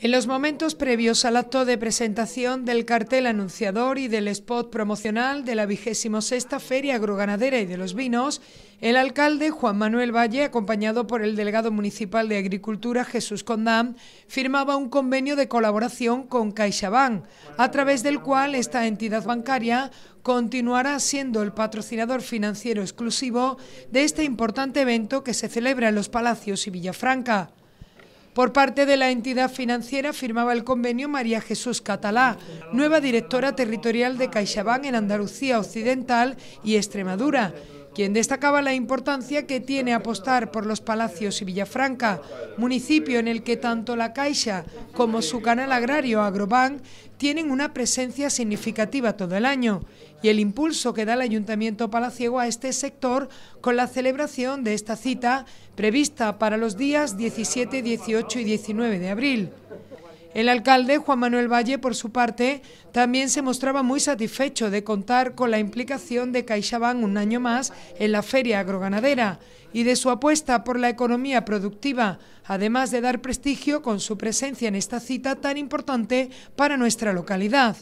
En los momentos previos al acto de presentación del cartel anunciador y del spot promocional de la 26 Feria Agroganadera y de los Vinos, el alcalde Juan Manuel Valle, acompañado por el delegado municipal de Agricultura Jesús Condam, firmaba un convenio de colaboración con CaixaBank, a través del cual esta entidad bancaria continuará siendo el patrocinador financiero exclusivo de este importante evento que se celebra en los Palacios y Villafranca. Por parte de la entidad financiera firmaba el convenio María Jesús Catalá, nueva directora territorial de CaixaBank en Andalucía Occidental y Extremadura, quien destacaba la importancia que tiene apostar por los Palacios y Villafranca, municipio en el que tanto la Caixa como su canal agrario Agrobank tienen una presencia significativa todo el año y el impulso que da el Ayuntamiento Palaciego a este sector con la celebración de esta cita prevista para los días 17, 18 y 19 de abril. El alcalde Juan Manuel Valle, por su parte, también se mostraba muy satisfecho de contar con la implicación de CaixaBank un año más en la feria agroganadera y de su apuesta por la economía productiva, además de dar prestigio con su presencia en esta cita tan importante para nuestra localidad.